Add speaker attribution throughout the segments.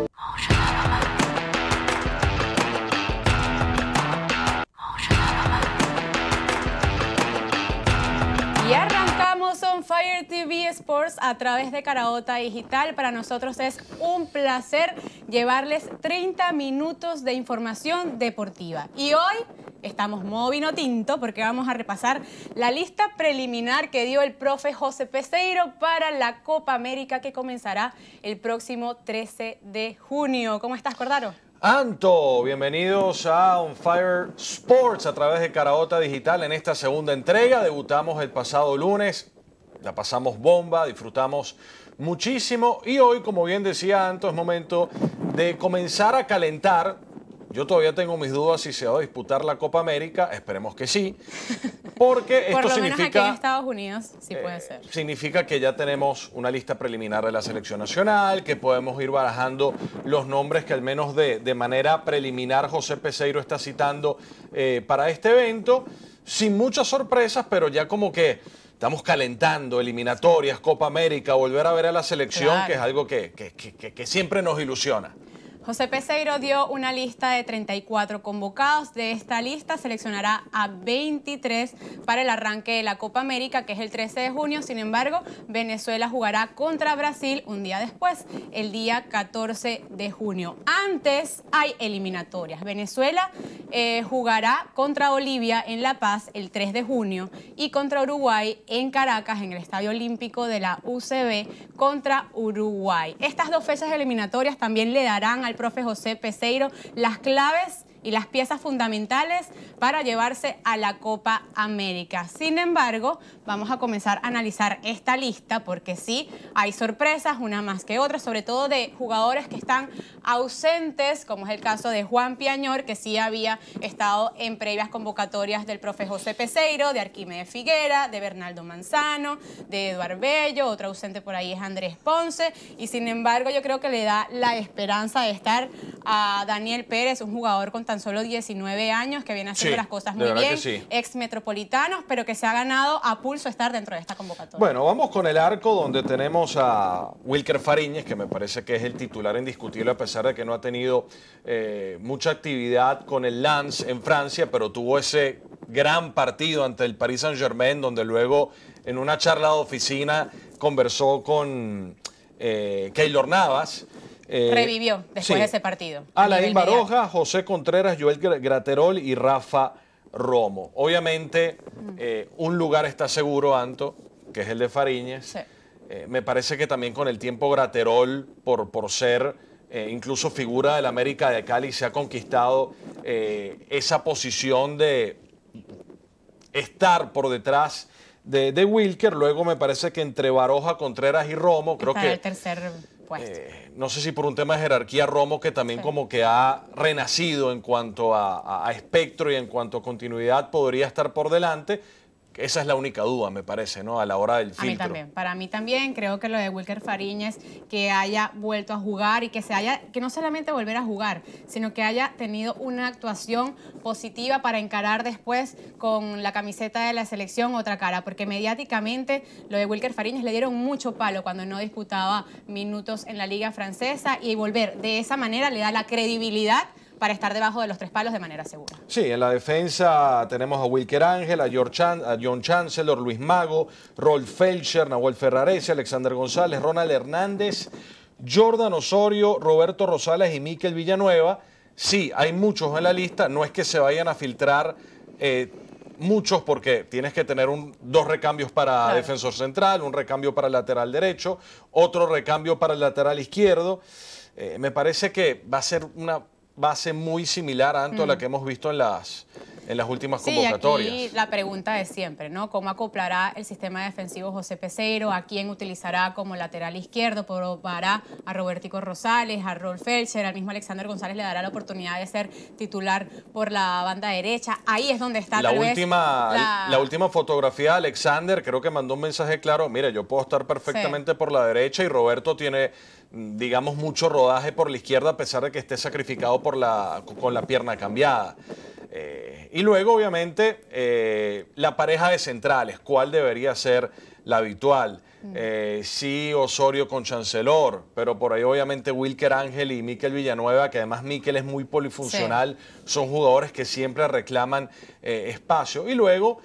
Speaker 1: 哦、衫。Sports a través de Caraota Digital. Para nosotros es un placer llevarles 30 minutos de información deportiva. Y hoy estamos o tinto porque vamos a repasar la lista preliminar que dio el profe José Peseiro para la Copa América que comenzará el próximo 13 de junio. ¿Cómo estás, Cordaro?
Speaker 2: Anto, bienvenidos a On Fire Sports a través de Caraota Digital en esta segunda entrega. Debutamos el pasado lunes la pasamos bomba, disfrutamos muchísimo y hoy, como bien decía Anto, es momento de comenzar a calentar. Yo todavía tengo mis dudas si se va a disputar la Copa América, esperemos que sí, porque esto significa... aquí en
Speaker 1: Estados Unidos sí eh, puede ser.
Speaker 2: Significa que ya tenemos una lista preliminar de la selección nacional, que podemos ir barajando los nombres que al menos de, de manera preliminar José Peseiro está citando eh, para este evento, sin muchas sorpresas, pero ya como que estamos calentando eliminatorias, Copa América, volver a ver a la selección, que es algo que, que, que, que siempre nos ilusiona.
Speaker 1: José Peseiro dio una lista de 34 convocados. De esta lista seleccionará a 23 para el arranque de la Copa América, que es el 13 de junio. Sin embargo, Venezuela jugará contra Brasil un día después, el día 14 de junio. Antes hay eliminatorias. Venezuela eh, jugará contra Bolivia en La Paz el 3 de junio y contra Uruguay en Caracas, en el Estadio Olímpico de la UCB, contra Uruguay. Estas dos fechas eliminatorias también le darán al profe José Peseiro, las claves y las piezas fundamentales para llevarse a la Copa América. Sin embargo, vamos a comenzar a analizar esta lista porque sí, hay sorpresas, una más que otra, sobre todo de jugadores que están ausentes, como es el caso de Juan Piañor, que sí había estado en previas convocatorias del profe José Peseiro, de Arquímedes Figuera, de Bernardo Manzano, de Eduardo Bello, otro ausente por ahí es Andrés Ponce, y sin embargo yo creo que le da la esperanza de estar a Daniel Pérez, un jugador con tan solo 19 años, que viene haciendo las cosas muy bien, ex metropolitanos, pero que se ha ganado a pulso estar dentro de esta convocatoria.
Speaker 2: Bueno, vamos con el arco donde tenemos a Wilker Fariñez, que me parece que es el titular indiscutible, a pesar de que no ha tenido eh, mucha actividad con el Lance en Francia, pero tuvo ese gran partido ante el Paris Saint-Germain, donde luego en una charla de oficina conversó con eh, Keylor Navas. Eh, Revivió después de ese
Speaker 1: partido. Alain Baroja,
Speaker 2: José Contreras, Joel Graterol y Rafa Romo. Obviamente, mm. eh, un lugar está seguro, Anto, que es el de Fariñez. Eh, me parece que también con el tiempo Graterol, por, por ser incluso figura del América de Cali, se ha conquistado esa posición de estar por detrás de, Wilker. Luego me parece que entre Baroja, Contreras y Romo, creo que. el
Speaker 1: tercer puesto
Speaker 2: no sé si por un tema de jerarquía, Romo, que también como que ha renacido en cuanto a espectro y en cuanto a continuidad, podría estar por delante esa es la única duda, me parece, ¿no? A la hora del filtro. mí también.
Speaker 1: Para mí también creo que lo de Wilker Fariñez, que haya vuelto a jugar y que se haya, que no solamente volver a jugar, sino que haya tenido una actuación positiva para encarar después con la camiseta de la selección otra cara, porque mediáticamente lo de Wilker Fariñez le dieron mucho palo cuando no disputaba minutos en la liga francesa y volver de esa manera le da la credibilidad para estar debajo de los tres palos de manera segura.
Speaker 2: Sí, en la defensa tenemos a Wilker Ángel, a, a John Chancellor, Luis Mago, Rolf Felcher, Nahuel Ferrarese, Alexander González, Ronald Hernández, Jordan Osorio, Roberto Rosales y Miquel Villanueva. Sí, hay muchos en la lista, no es que se vayan a filtrar eh, muchos porque tienes que tener dos recambios para defensor central, un recambio para lateral derecho, otro recambio para el lateral izquierdo. Eh, me parece que va a ser una base muy similar, a la mm. que hemos visto en las, en las
Speaker 1: últimas convocatorias. Sí, aquí la pregunta es siempre, ¿no? ¿Cómo acoplará el sistema defensivo José Peseiro? ¿A quién utilizará como lateral izquierdo? ¿Probará a Roberto Rosales, a Rolf Felcher, al mismo Alexander González le dará la oportunidad de ser titular por la banda derecha? Ahí es donde está la última, la...
Speaker 2: última fotografía de Alexander creo que mandó un mensaje claro, mira, yo puedo estar perfectamente por la derecha y Roberto tiene digamos, mucho rodaje por la izquierda a pesar de que esté sacrificado por la, con la pierna cambiada. Eh, y luego, obviamente, eh, la pareja de centrales, ¿cuál debería ser la habitual? Mm. Eh, sí, Osorio con Chancelor, pero por ahí obviamente Wilker Ángel y Miquel Villanueva, que además Miquel es muy polifuncional, son jugadores que siempre reclaman espacio. Y luego...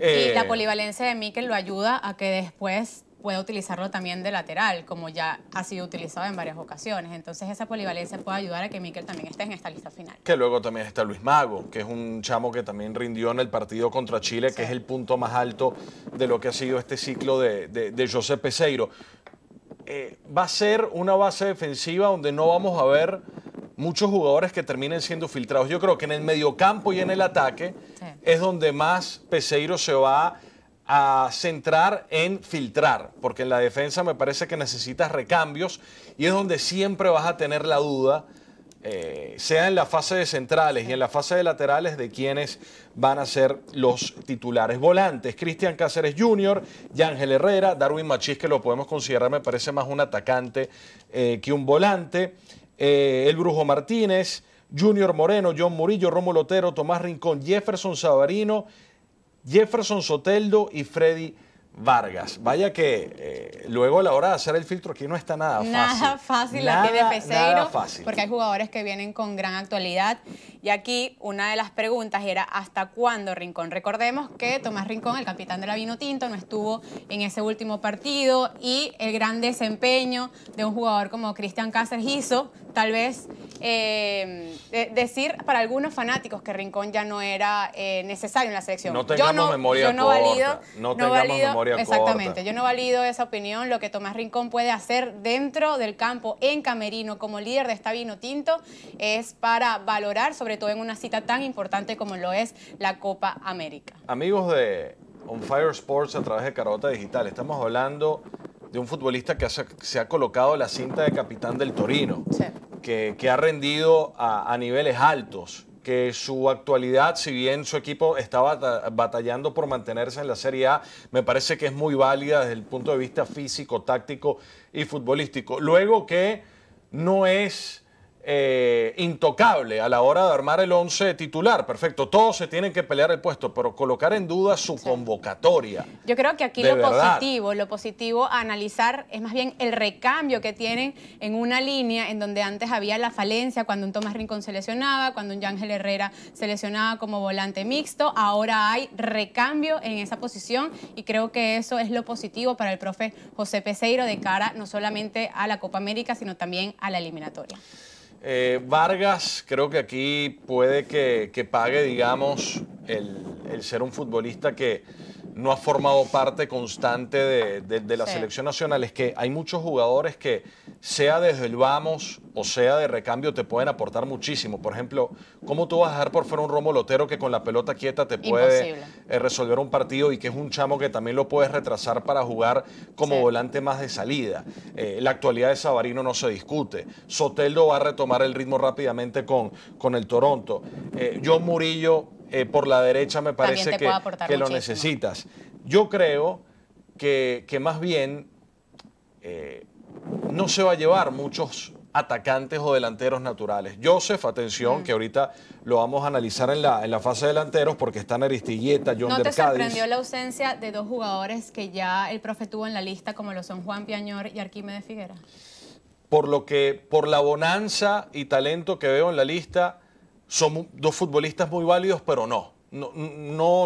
Speaker 2: y la
Speaker 1: polivalencia de Miquel lo ayuda a que después puede utilizarlo también de lateral, como ya ha sido utilizado en varias ocasiones. Entonces esa polivalencia puede ayudar a que Mikel también esté en esta lista final.
Speaker 2: Que luego también está Luis Mago, que es un chamo que también rindió en el partido contra Chile, que es el punto más alto de lo que ha sido este ciclo de, de, José Peseiro. Eh, va a ser una base defensiva donde no vamos a ver muchos jugadores que terminen siendo filtrados. Yo creo que en el mediocampo y en el ataque es donde más Peseiro se va a centrar en filtrar, porque en la defensa me parece que necesitas recambios y es donde siempre vas a tener la duda, eh, sea en la fase de centrales y en la fase de laterales, de quiénes van a ser los titulares. Volantes, Cristian Cáceres Jr., Yángel Herrera, Darwin Machís, que lo podemos considerar, me parece más un atacante eh, que un volante, eh, el Brujo Martínez, Junior Moreno, John Murillo, Romo Lotero, Tomás Rincón, Jefferson Sabarino, Jefferson Soteldo y Freddy Vargas. Vaya que eh, luego a la hora de hacer el filtro aquí no está nada fácil. Nada
Speaker 1: fácil aquí de nada fácil. porque hay jugadores que vienen con gran actualidad y aquí una de las preguntas era ¿hasta cuándo Rincón? Recordemos que Tomás Rincón, el capitán de la Vino Tinto, no estuvo en ese último partido y el gran desempeño de un jugador como Cristian Cáceres hizo tal vez eh, decir para algunos fanáticos que Rincón ya no era eh, necesario en la selección. No tengamos memoria no no, Exactamente, yo no valido esa opinión, lo que Tomás Rincón puede hacer dentro del campo, en Camerino, como líder de esta Vino Tinto, es para valorar sobre todo en una cita tan importante como lo es la Copa América.
Speaker 2: Amigos de On Fire Sports a través de Carota Digital, estamos hablando de un futbolista que se ha colocado la cinta de capitán del Torino, que, ha rendido a, a niveles altos, que su actualidad, si bien su equipo estaba batallando por mantenerse en la Serie A, me parece que es muy válida desde el punto de vista físico, táctico y futbolístico. Luego que no es eh, intocable a la hora de armar el 11 titular. Perfecto, todos se tienen que pelear el puesto, pero colocar en duda su convocatoria.
Speaker 1: Yo creo que aquí lo positivo, lo positivo a analizar es más bien el recambio que tienen en una línea en donde antes había la falencia cuando un Tomás Rincón se lesionaba, cuando un Yángel Herrera seleccionaba como volante mixto. Ahora hay recambio en esa posición y creo que eso es lo positivo para el profe José Peseiro de cara no solamente a la Copa América, sino también a la eliminatoria.
Speaker 2: Eh, Vargas, creo que aquí puede que, pague, digamos, el ser un futbolista que no ha formado parte constante de, la selección nacional. Es que hay muchos jugadores que, sea desde el vamos o sea de recambio, te pueden aportar muchísimo. Por ejemplo, ¿cómo tú vas a dejar por fuera un Romo Lotero que con la pelota quieta te puede eh, resolver un partido y que es un chamo que también lo puedes retrasar para jugar como volante más de salida? Eh, la actualidad de Sabarino no se discute. Soteldo va a retomar el ritmo rápidamente con, con el Toronto. Eh, John Murillo eh, por la derecha me parece que, lo necesitas. Yo creo que, más bien eh, no se va a llevar muchos atacantes o delanteros naturales. Joseph, atención, que ahorita lo vamos a analizar en la, en la fase de delanteros porque están Aristilleta, John ¿No te sorprendió la
Speaker 1: ausencia de dos jugadores que ya el profe tuvo en la lista, como lo son Juan Piañor y Arquímedes Figuera?
Speaker 2: Por lo que, por la bonanza y talento que veo en la lista, son dos futbolistas muy válidos, pero no. No,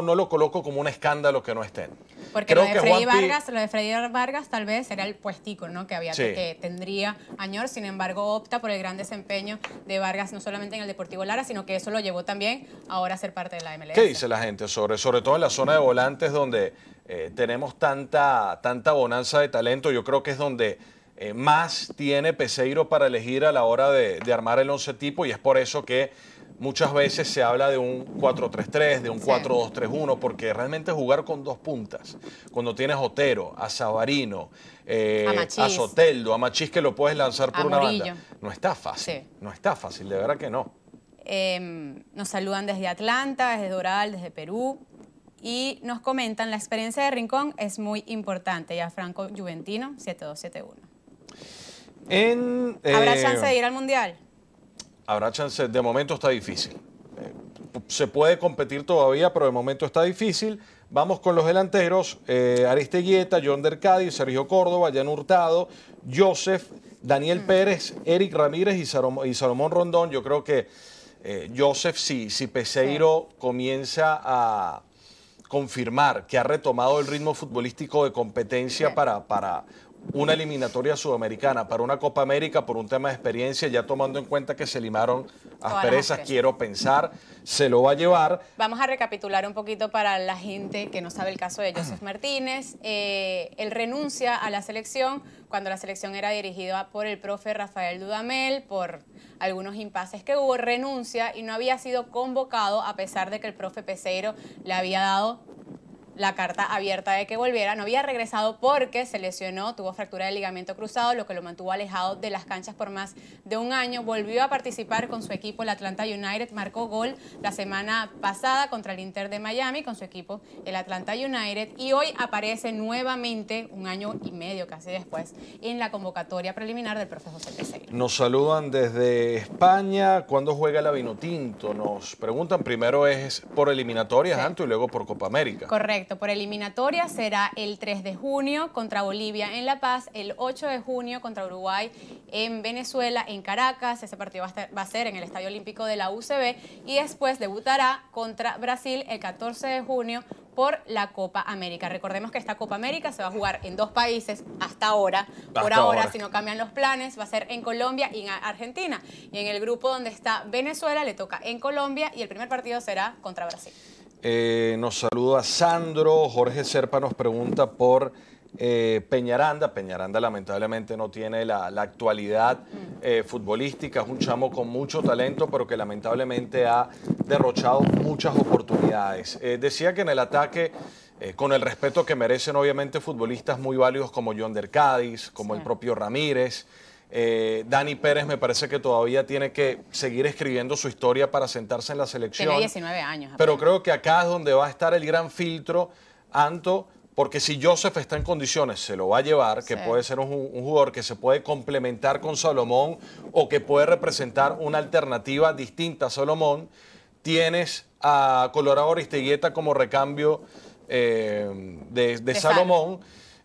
Speaker 2: no, lo coloco como un escándalo que no estén.
Speaker 1: Porque lo, de Freddy Vargas, de Freddy Vargas tal vez era el puestico ¿no? que, había, que tendría Añor, sin embargo opta por el gran desempeño de Vargas no solamente en el Deportivo Lara, sino que eso lo llevó también ahora a ser parte de la MLS. ¿Qué
Speaker 2: dice la gente? Sobre, sobre todo en la zona de volantes donde eh, tenemos tanta, tanta bonanza de talento, yo creo que es donde eh, más tiene Peseiro para elegir a la hora de, armar el once tipo y es por eso que muchas veces se habla de un 4-3-3, de un 4-2-3-1, porque realmente jugar con dos puntas, cuando tienes Otero, a Sabarino, eh, a, a Soteldo, a Machis que lo puedes lanzar por una banda, no está fácil, no está fácil, de verdad que no.
Speaker 1: Em, nos saludan desde Atlanta, desde Doral, desde Perú, y nos comentan, la experiencia de Rincón es muy importante. Ya Franco Juventino, 7271.
Speaker 2: ¿Habrá eh, chance de ir al Mundial? Habrá chance, de momento está difícil. Eh, se puede competir todavía, pero de momento está difícil. Vamos con los delanteros, eh, Aristeguieta, John Dercadi, Sergio Córdoba, Jan Hurtado, Joseph, Daniel mm. Pérez, Eric Ramírez y, Salomón Rondón. Yo creo que eh, Joseph, si, si Peseiro comienza a confirmar que ha retomado el ritmo futbolístico de competencia para, para una eliminatoria sudamericana para una Copa América por un tema de experiencia, ya tomando en cuenta que se limaron asperezas, quiero pensar, se lo va a llevar.
Speaker 1: Vamos a recapitular un poquito para la gente que no sabe el caso de Joseph Martínez. Eh, él renuncia a la selección cuando la selección era dirigida por el profe Rafael Dudamel, por algunos impases que hubo, renuncia y no había sido convocado a pesar de que el profe Peseiro le había dado la carta abierta de que volviera. No había regresado porque se lesionó, tuvo fractura del ligamento cruzado, lo que lo mantuvo alejado de las canchas por más de un año. Volvió a participar con su equipo, el Atlanta United, marcó gol la semana pasada contra el Inter de Miami con su equipo, el Atlanta United, y hoy aparece nuevamente, un año y medio casi después, en la convocatoria preliminar del profesor
Speaker 2: Nos saludan desde España. ¿Cuándo juega la Vinotinto? Nos preguntan, primero es por eliminatorias, Anto, y luego por Copa América.
Speaker 1: Correcto por eliminatoria será el 3 de junio contra Bolivia en La Paz, el 8 de junio contra Uruguay en Venezuela, en Caracas, ese partido va a, ser en el Estadio Olímpico de la UCB y después debutará contra Brasil el 14 de junio por la Copa América. Recordemos que esta Copa América se va a jugar en dos países hasta ahora. por ahora, si no cambian los planes, va a ser en Colombia y en Argentina. Y en el grupo donde está Venezuela le toca en Colombia y el primer partido será contra Brasil.
Speaker 2: Eh, nos saluda Sandro. Jorge Serpa nos pregunta por eh, Peñaranda. Peñaranda lamentablemente no tiene la, actualidad eh, futbolística. Es un chamo con mucho talento, pero que lamentablemente ha derrochado muchas oportunidades. decía que en el ataque... con el respeto que merecen obviamente futbolistas muy válidos como John Cádiz, como el propio Ramírez, eh, Dani Pérez me parece que todavía tiene que seguir escribiendo su historia para sentarse en la selección. Tiene
Speaker 1: 19 años. Pero
Speaker 2: creo que acá es donde va a estar el gran filtro, Anto, porque si Joseph está en condiciones, se lo va a llevar, que puede ser un, jugador que se puede complementar con Salomón o que puede representar una alternativa distinta a Salomón. Tienes a Colorado Aristegueta como recambio eh, de, Salomón.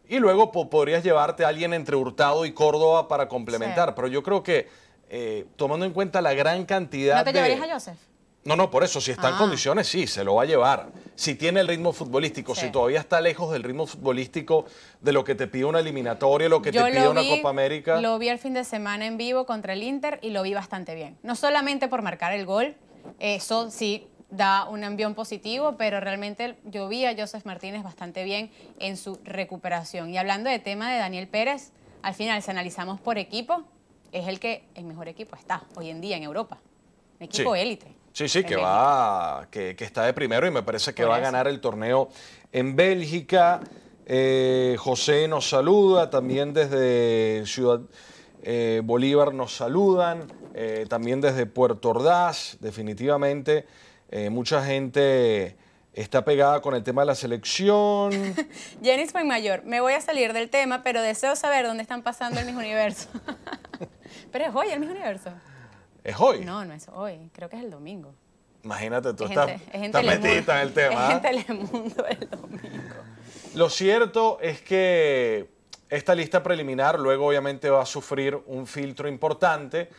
Speaker 2: Y luego podrías llevarte a alguien entre Hurtado y Córdoba para complementar. Pero yo creo que, eh, tomando en cuenta la gran cantidad. ¿No te llevarías a Joseph? No, no, por eso, si está en ah. condiciones, sí, se lo va a llevar. Si tiene el ritmo futbolístico, si todavía está lejos del ritmo futbolístico de lo que te pide una eliminatoria, lo que te pide una Copa América. Lo
Speaker 1: vi el fin de semana en vivo contra el Inter y lo vi bastante bien. No solamente por marcar el gol, eso sí, da un ambiente positivo, pero realmente yo vi a Joseph Martínez bastante bien en su recuperación. Y hablando de tema de Daniel Pérez, al final, si analizamos por equipo, es el que el mejor equipo está hoy en día en Europa. Un equipo élite. Sí, sí, que
Speaker 2: va, que, está de primero y me parece que va a ganar el torneo en Bélgica. Eh, José nos saluda, también desde Ciudad eh, Bolívar nos saludan, eh, también desde Puerto Ordaz, definitivamente. Eh, mucha gente está pegada con el tema de la selección.
Speaker 1: Jenny Mayor, me voy a salir del tema, pero deseo saber dónde están pasando el mismo universo. pero es hoy el mismo universo.
Speaker 2: ¿Es hoy? No,
Speaker 1: no es hoy. Creo que es el domingo.
Speaker 2: Imagínate, tú estás, metida en el tema. Es
Speaker 1: ¿ah? el domingo.
Speaker 2: Lo cierto es que esta lista preliminar luego obviamente va a sufrir un filtro importante.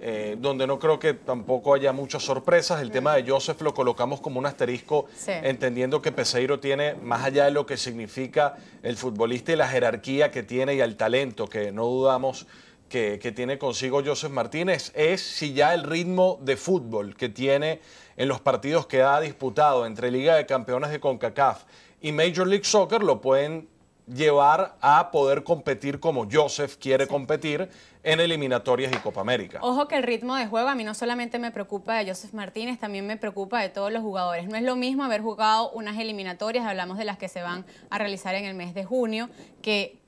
Speaker 2: Eh, donde no creo que tampoco haya muchas sorpresas. El tema de Joseph lo colocamos como un asterisco, entendiendo que Peseiro tiene, más allá de lo que significa el futbolista y la jerarquía que tiene y el talento, que no dudamos que, tiene consigo Joseph Martínez, es si ya el ritmo de fútbol que tiene en los partidos que ha disputado entre Liga de Campeones de CONCACAF y Major League Soccer lo pueden llevar a poder competir como Joseph quiere competir en eliminatorias y Copa América.
Speaker 1: Ojo que el ritmo de juego a mí no solamente me preocupa de Joseph Martínez, también me preocupa de todos los jugadores. No es lo mismo haber jugado unas eliminatorias, hablamos de las que se van a realizar en el mes de junio, que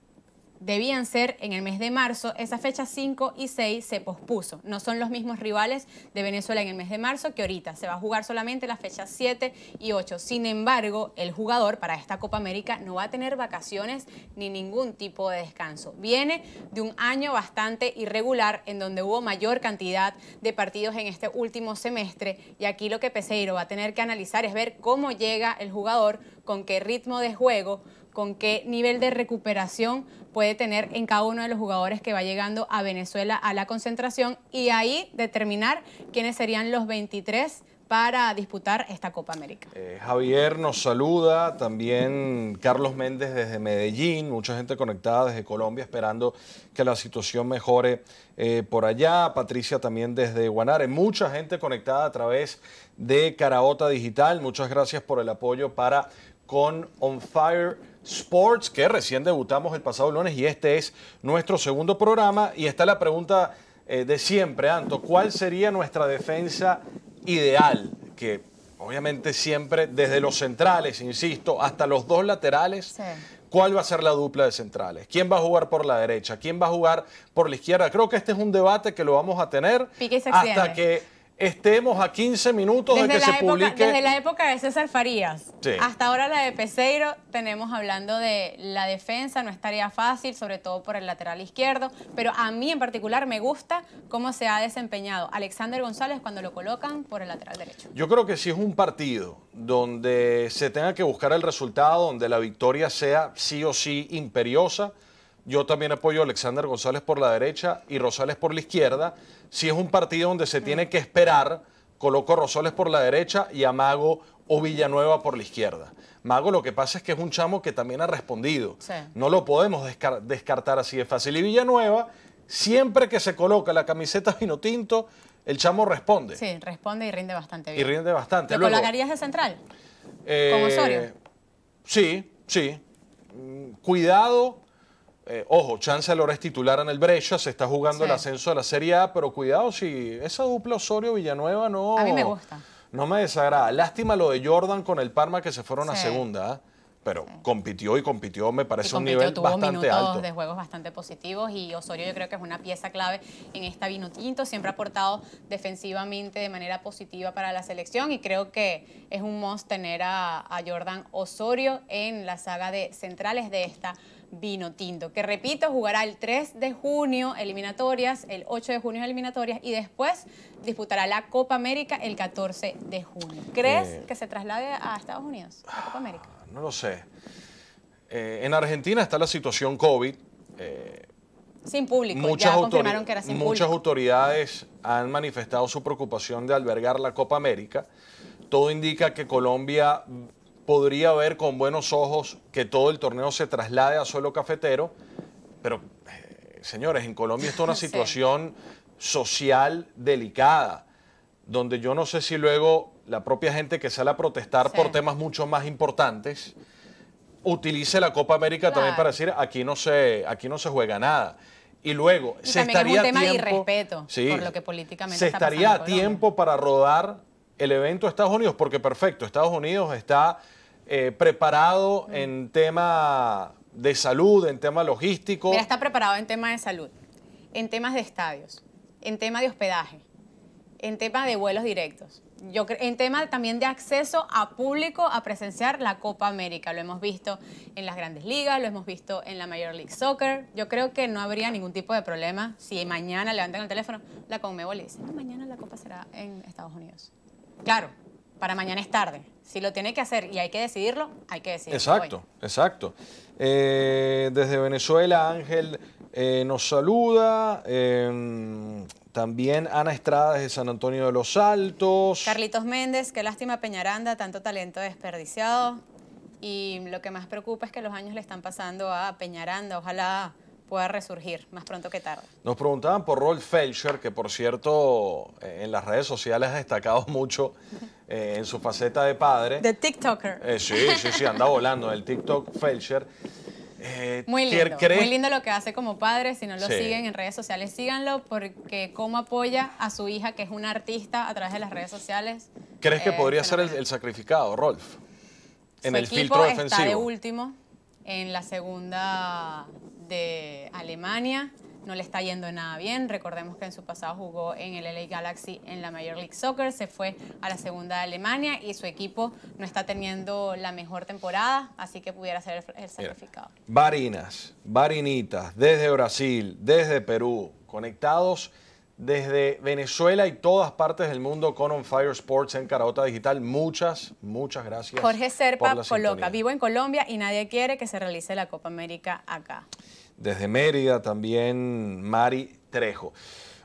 Speaker 1: debían ser en el mes de marzo, esa fecha 5 y 6 se pospuso. No son los mismos rivales de Venezuela en el mes de marzo que ahorita. Se va a jugar solamente las fechas 7 y 8. Sin embargo, el jugador para esta Copa América no va a tener vacaciones ni ningún tipo de descanso. Viene de un año bastante irregular en donde hubo mayor cantidad de partidos en este último semestre y aquí lo que Peseiro va a tener que analizar es ver cómo llega el jugador, con qué ritmo de juego, con qué nivel de recuperación puede tener en cada uno de los jugadores que va llegando a Venezuela a la concentración y ahí determinar quiénes serían los 23 para disputar esta Copa América.
Speaker 2: Eh, Javier nos saluda, también Carlos Méndez desde Medellín, mucha gente conectada desde Colombia esperando que la situación mejore eh, por allá, Patricia también desde Guanare, mucha gente conectada a través de Caraota Digital, muchas gracias por el apoyo para con On Fire Sports, que recién debutamos el pasado lunes y este es nuestro segundo programa. Y está la pregunta eh, de siempre, Anto, ¿cuál sería nuestra defensa ideal? Que obviamente siempre desde los centrales, insisto, hasta los dos laterales. ¿Cuál va a ser la dupla de centrales? ¿Quién va a jugar por la derecha? ¿Quién va a jugar por la izquierda? Creo que este es un debate que lo vamos a tener hasta que estemos a 15 minutos de que se publique. Desde la
Speaker 1: época de César Farías hasta ahora la de Peseiro, tenemos hablando de la defensa, no estaría fácil, sobre todo por el lateral izquierdo, pero a mí en particular me gusta cómo se ha desempeñado Alexander González cuando lo colocan por el lateral derecho.
Speaker 2: Yo creo que si es un partido donde se tenga que buscar el resultado, donde la victoria sea sí o sí imperiosa, yo también apoyo a Alexander González por la derecha y Rosales por la izquierda. Si es un partido donde se tiene que esperar, coloco a Rosales por la derecha y a Mago o Villanueva por la izquierda. Mago lo que pasa es que es un chamo que también ha respondido. No lo podemos descartar así de fácil. Y Villanueva, siempre que se coloca la camiseta vino tinto, el chamo responde.
Speaker 1: Sí, responde y rinde bastante bien. Y
Speaker 2: rinde bastante. ¿Lo de central? Eh, Osorio? Sí, sí. Mm, cuidado eh, ojo, chance a es titular en el Brescia, se está jugando el ascenso a la Serie A, pero cuidado si esa dupla Osorio-Villanueva no... A mí me gusta. No me desagrada. Lástima lo de Jordan con el Parma que se fueron a segunda, ¿eh? pero compitió y compitió, me parece un nivel bastante alto.
Speaker 1: de juegos bastante positivos y Osorio yo creo que es una pieza clave en esta Vinotinto, siempre ha aportado defensivamente de manera positiva para la selección y creo que es un must tener a, a Jordan Osorio en la saga de centrales de esta vino tinto, que repito, jugará el 3 de junio eliminatorias, el 8 de junio eliminatorias y después disputará la Copa América el 14 de junio. ¿Crees eh. que se traslade a Estados Unidos, la Copa América?
Speaker 2: Ah, no lo sé. Eh, en Argentina está la situación COVID. Eh,
Speaker 1: sin público, muchas
Speaker 2: autoridades han manifestado su preocupación de albergar la Copa América. Todo indica que Colombia podría ver con buenos ojos que todo el torneo se traslade a suelo cafetero, pero eh, señores, en Colombia está una situación social delicada, donde yo no sé si luego la propia gente que sale a protestar por temas mucho más importantes utilice la Copa América también para decir aquí no se aquí no se juega nada y luego se estaría es un tema de
Speaker 1: irrespeto por lo que políticamente se está estaría a tiempo
Speaker 2: para rodar el evento a Estados Unidos porque perfecto Estados Unidos está eh, preparado en tema de salud, en tema logístico. Mira, está
Speaker 1: preparado en tema de salud, en temas de estadios, en tema de hospedaje, en tema de vuelos directos. Yo en tema también de acceso a público a presenciar la Copa América. Lo hemos visto en las grandes ligas, lo hemos visto en la Major League Soccer. Yo creo que no habría ningún tipo de problema si mañana levantan el teléfono, la Conmebol y dicen, mañana la Copa será en Estados Unidos. Claro, para mañana es tarde. Si lo tiene que hacer y hay que decidirlo, hay que decidirlo. Exacto,
Speaker 2: exacto. Eh, desde Venezuela, Ángel eh, nos saluda. Em, también Ana Estrada desde San Antonio de los Altos.
Speaker 1: Carlitos Méndez, qué lástima Peñaranda, tanto talento desperdiciado. Y lo que más preocupa es que los años le están pasando a Peñaranda. Ojalá pueda resurgir más pronto que tarde.
Speaker 2: Nos preguntaban por Rolf Felcher, que por cierto eh, en las redes sociales ha destacado mucho eh, en su faceta de padre.
Speaker 1: De TikToker.
Speaker 2: Eh, sí, sí, sí, anda volando el TikTok Felcher. muy lindo, muy lindo lo
Speaker 1: que hace como padre, si no lo siguen en redes sociales, síganlo porque cómo apoya a su hija que es una artista a través de las redes sociales. ¿Crees que podría
Speaker 2: ser el, sacrificado, Rolf?
Speaker 1: En el filtro defensivo. Está de último en la segunda de Alemania. No le está yendo nada bien. Recordemos que en su pasado jugó en el LA Galaxy en la Major League Soccer, se fue a la segunda de Alemania y su equipo no está teniendo la mejor temporada, así que pudiera ser el, sacrificado.
Speaker 2: varinas, varinitas, desde Brasil, desde Perú, conectados desde Venezuela y todas partes del mundo con On Fire Sports en Carota Digital. Muchas, muchas gracias. Jorge Serpa coloca, vivo
Speaker 1: en Colombia y nadie quiere que se realice la Copa América acá.
Speaker 2: Desde Mérida también Mari Trejo.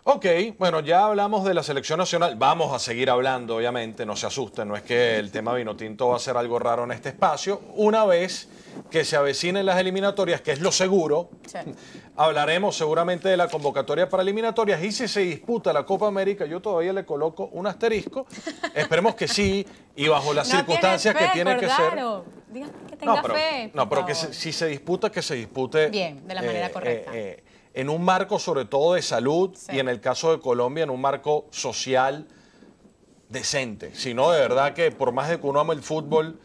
Speaker 2: Ok, bueno, ya hablamos de la selección nacional. Vamos a seguir hablando, obviamente, no se asusten, no es que el tema Vinotinto va a ser algo raro en este espacio. Una vez que se avecinen las eliminatorias, que es lo seguro, hablaremos seguramente de la convocatoria para eliminatorias y si se disputa la Copa América, yo todavía le coloco un asterisco. Esperemos que sí y bajo las circunstancias que tiene que ser.
Speaker 1: que tenga no, pero, fe. No, pero que si
Speaker 2: se disputa, que se dispute. Bien, de la manera eh, correcta. Eh, eh, en un marco sobre todo de salud y en el caso de Colombia en un marco social decente, sino de verdad que por más de que uno ama el fútbol...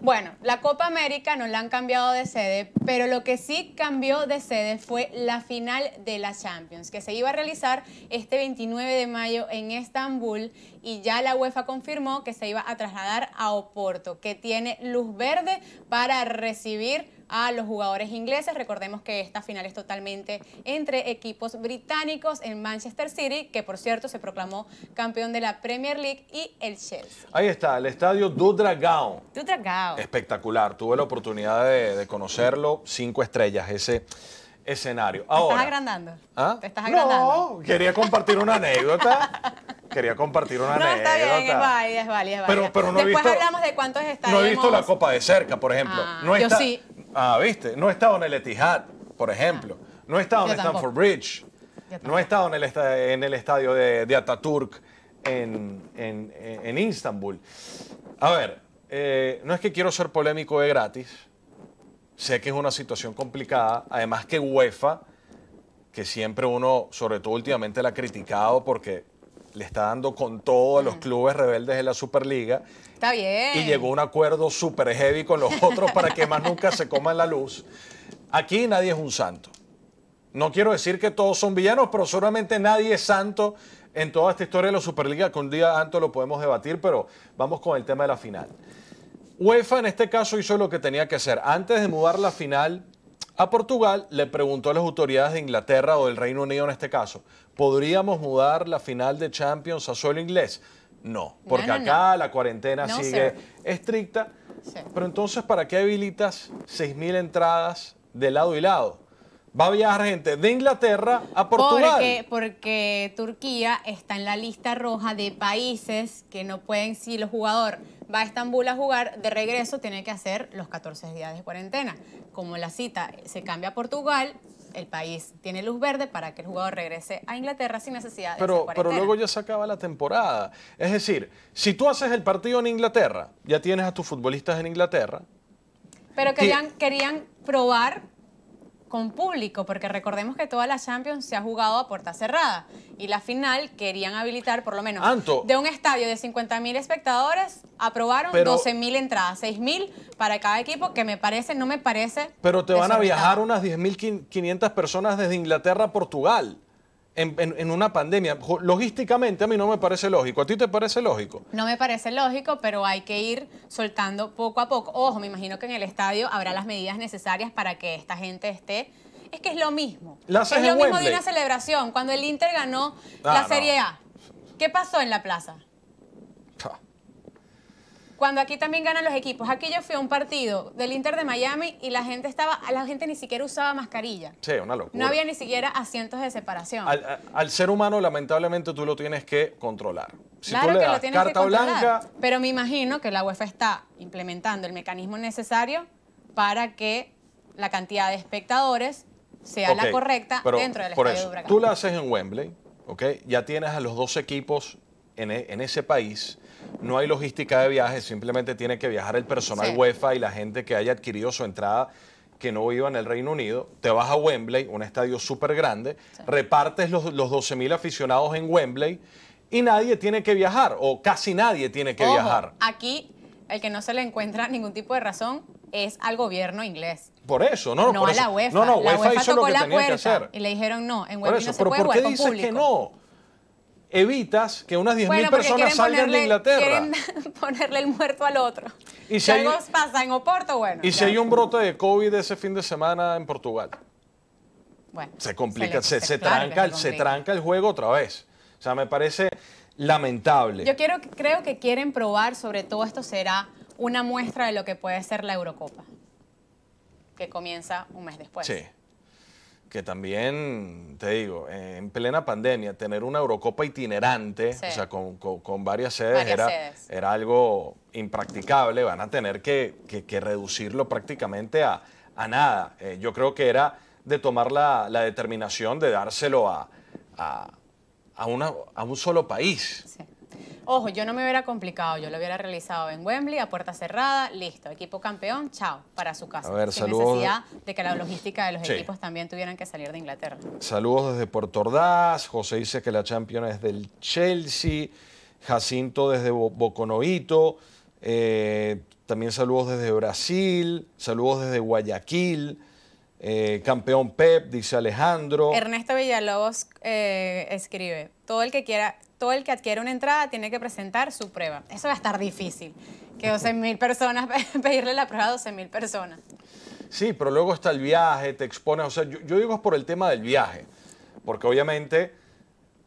Speaker 1: Bueno, la Copa América no la han cambiado de sede, pero lo que sí cambió de sede fue la final de la Champions, que se iba a realizar este 29 de mayo en Estambul y ya la UEFA confirmó que se iba a trasladar a Oporto, que tiene luz verde para recibir a los jugadores ingleses. Recordemos que esta final es totalmente entre equipos británicos en Manchester City, que por cierto se proclamó campeón de la Premier League y el Chelsea.
Speaker 2: Ahí está, el estadio Dudragao.
Speaker 1: Dudragao.
Speaker 2: Espectacular, tuve la oportunidad de, conocerlo, cinco estrellas, ese escenario. ¿Te estás agrandando? ¿Ah?
Speaker 1: ¿Te estás agrandando? No, quería
Speaker 2: compartir una anécdota. quería compartir una no, anécdota. Está bien, es
Speaker 1: válida, es válida. Después hablamos de cuántos estadios. No he visto la
Speaker 2: copa de cerca, por ejemplo. Ah, no yo sí. Ah, ¿viste? No he estado en el Etihad, por ejemplo. No he estado en el Stanford Bridge. No he estado en el, estadio, en el estadio de, de, Atatürk en, en, Istanbul. A ver, eh, no es que quiero ser polémico de gratis. Sé que es una situación complicada. Además que UEFA, que siempre uno, sobre todo últimamente, la ha criticado porque le está dando con todos los mm. clubes rebeldes de la Superliga.
Speaker 1: Está bien. Y llegó
Speaker 2: a un acuerdo súper heavy con los otros para que más nunca se coman la luz. Aquí nadie es un santo. No quiero decir que todos son villanos, pero seguramente nadie es santo en toda esta historia de la Superliga, que un día antes lo podemos debatir, pero vamos con el tema de la final. UEFA en este caso hizo lo que tenía que hacer. Antes de mudar la final, a Portugal le preguntó a las autoridades de Inglaterra o del Reino Unido en este caso, ¿podríamos mudar la final de Champions a suelo inglés? No, porque acá la cuarentena sigue estricta. Pero entonces, ¿para qué habilitas 6.000 entradas de lado y lado? va a viajar gente de Inglaterra a Portugal. Porque,
Speaker 1: porque Turquía está en la lista roja de países que no pueden, si el jugador va a Estambul a jugar, de regreso tiene que hacer los 14 días de cuarentena. Como la cita se cambia a Portugal, el país tiene luz verde para que el jugador regrese a Inglaterra sin necesidad de pero, Pero luego ya
Speaker 2: se acaba la temporada. Es decir, si tú haces el partido en Inglaterra, ya tienes a tus futbolistas en Inglaterra.
Speaker 1: Pero querían, querían probar con público, porque recordemos que toda la Champions se ha jugado a puerta cerrada y la final querían habilitar por lo menos de un estadio de 50.000 espectadores, aprobaron 12.000 entradas, 6.000 para cada equipo, que me parece, no me parece...
Speaker 2: Pero te van a viajar unas 10.500 personas desde Inglaterra a Portugal en, una pandemia. Logísticamente a mí no me parece lógico. ¿A ti te parece lógico?
Speaker 1: No me parece lógico, pero hay que ir soltando poco a poco. Ojo, me imagino que en el estadio habrá las medidas necesarias para que esta gente esté... Es que es lo mismo. es lo mismo de una celebración. Cuando el Inter ganó ah, la Serie A, ¿qué pasó en la plaza? cuando aquí también ganan los equipos. Aquí yo fui a un partido del Inter de Miami y la gente estaba, la gente ni siquiera usaba mascarilla.
Speaker 2: Sí, una locura. No había
Speaker 1: ni siquiera asientos de separación.
Speaker 2: Al, ser humano, lamentablemente, tú lo tienes que controlar. claro que lo tienes que controlar, blanca.
Speaker 1: Pero me imagino que la UEFA está implementando el mecanismo necesario para que la cantidad de espectadores sea la correcta dentro del por estadio eso, de Tú
Speaker 2: la haces en Wembley, Ya tienes a los dos equipos en e, ese país no hay logística de viajes, simplemente tiene que viajar el personal UEFA y la gente que haya adquirido su entrada que no viva en el Reino Unido, te vas a Wembley, un estadio súper grande, repartes los, los 12.000 aficionados en Wembley y nadie tiene que viajar, o casi nadie tiene que viajar.
Speaker 1: Aquí el que no se le encuentra ningún tipo de razón es al gobierno inglés.
Speaker 2: Por eso, no, no a la UEFA. No, no, UEFA, hizo lo que tenía que hacer.
Speaker 1: Y le dijeron no, en Wembley no se puede que
Speaker 2: no? evitas que unas 10.000 personas salgan de Inglaterra.
Speaker 1: Quieren ponerle el muerto al otro. Y si, algo pasa en Oporto, bueno. Y si hay un brote
Speaker 2: de COVID ese fin de semana en Portugal. Bueno, se complica, se, tranca, el juego otra vez. O sea, me parece lamentable. Yo
Speaker 1: quiero, creo que quieren probar, sobre todo esto será una muestra de lo que puede ser la Eurocopa, que comienza un mes después. Sí
Speaker 2: que también, te digo, en plena pandemia, tener una Eurocopa itinerante, o sea, con, varias sedes, era, era algo impracticable, van a tener que, reducirlo prácticamente a, nada. Eh, yo creo que era de tomar la, determinación de dárselo a, a, a, a un solo país.
Speaker 1: Ojo, yo no me hubiera complicado, yo lo hubiera realizado en Wembley, a puerta cerrada, listo, equipo campeón, chao, para su casa. A ver, Sin saludos. necesidad de que la logística de los equipos también tuvieran que salir de Inglaterra.
Speaker 2: Saludos desde Puerto Ordaz, José dice que la championa es del Chelsea, Jacinto desde Boconoito, eh, también saludos desde Brasil, saludos desde Guayaquil. Eh, campeón Pep, dice Alejandro.
Speaker 1: Ernesto Villalobos eh, escribe, todo el que quiera todo el que adquiere una entrada tiene que presentar su prueba. Eso va a estar difícil, que 12.000 personas, pedirle la prueba a 12.000 mil personas.
Speaker 2: Sí, pero luego está el viaje, te expones, o sea, yo, yo digo es por el tema del viaje, porque obviamente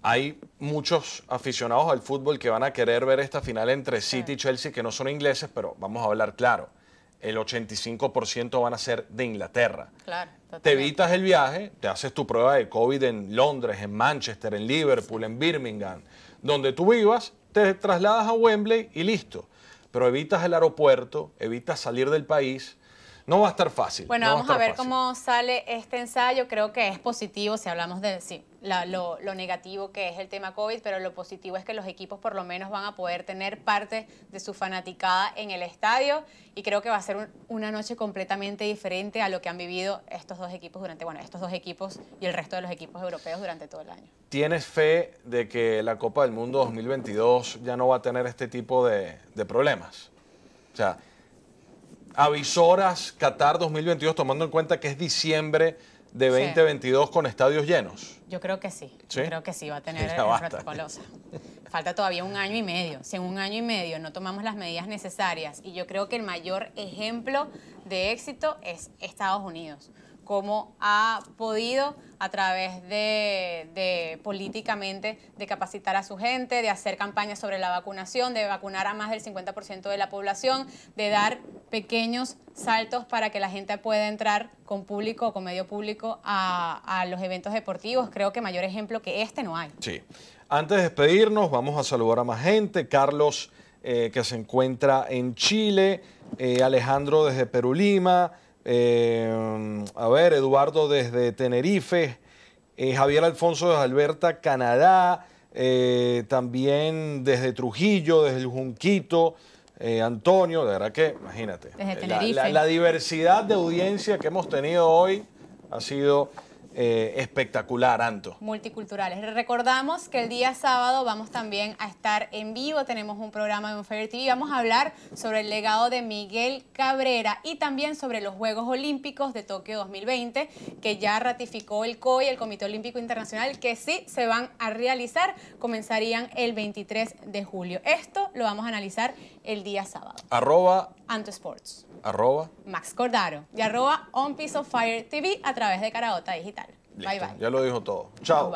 Speaker 2: hay muchos aficionados al fútbol que van a querer ver esta final entre City y Chelsea que no son ingleses, pero vamos a hablar claro el 85% van a ser de Inglaterra. Claro, te evitas el viaje, te haces tu prueba de COVID en Londres, en Manchester, en Liverpool, en Birmingham, donde tú vivas, te trasladas a Wembley y listo. Pero evitas el aeropuerto, evitas salir del país. No va a estar fácil. Bueno, vamos a, ver
Speaker 1: cómo sale este ensayo. Creo que es positivo si hablamos de, sí lo, negativo que es el tema COVID, pero lo positivo es que los equipos por lo menos van a poder tener parte de su fanaticada en el estadio y creo que va a ser una noche completamente diferente a lo que han vivido estos dos equipos durante, bueno, estos dos equipos y el resto de los equipos europeos durante todo el año.
Speaker 2: ¿Tienes fe de que la Copa del Mundo 2022 ya no va a tener este tipo de, de problemas? O sea, avisoras Qatar 2022 tomando en cuenta que es diciembre de 2022 con estadios llenos?
Speaker 1: Yo creo que sí. Yo creo que sí va a tener el protocolo. Falta todavía un año y medio. Si en un año y medio no tomamos las medidas necesarias, y yo creo que el mayor ejemplo de éxito es Estados Unidos cómo ha podido a través de, políticamente de capacitar a su gente, de hacer campañas sobre la vacunación, de vacunar a más del 50% de la población, de dar pequeños saltos para que la gente pueda entrar con público o con medio público a, los eventos deportivos. Creo que mayor ejemplo que este no hay.
Speaker 2: Sí. Antes de despedirnos, vamos a saludar a más gente. Carlos, eh, que se encuentra en Chile, eh, Alejandro desde Perú, Lima. Eh, a ver, Eduardo desde Tenerife, eh, Javier Alfonso desde Alberta, Canadá, eh, también desde Trujillo, desde el Junquito, Antonio, de verdad que, imagínate, la diversidad de audiencia que hemos tenido hoy ha sido eh, espectacular, Anto.
Speaker 1: Multiculturales. Recordamos que el día sábado vamos también a estar en vivo, tenemos un programa de Unfair TV, vamos a hablar sobre el legado de Miguel Cabrera y también sobre los Juegos Olímpicos de Tokio 2020, que ya ratificó el COI, e, el Comité Olímpico Internacional, que sí se van a realizar, comenzarían el 23 de julio. Esto lo vamos a analizar el día sábado.
Speaker 2: Arroba
Speaker 1: Anto Sports arroba Max Cordaro y arroba On Piece of Fire TV a través de Caraota Digital. bye
Speaker 2: bye. Ya lo dijo todo. Chao.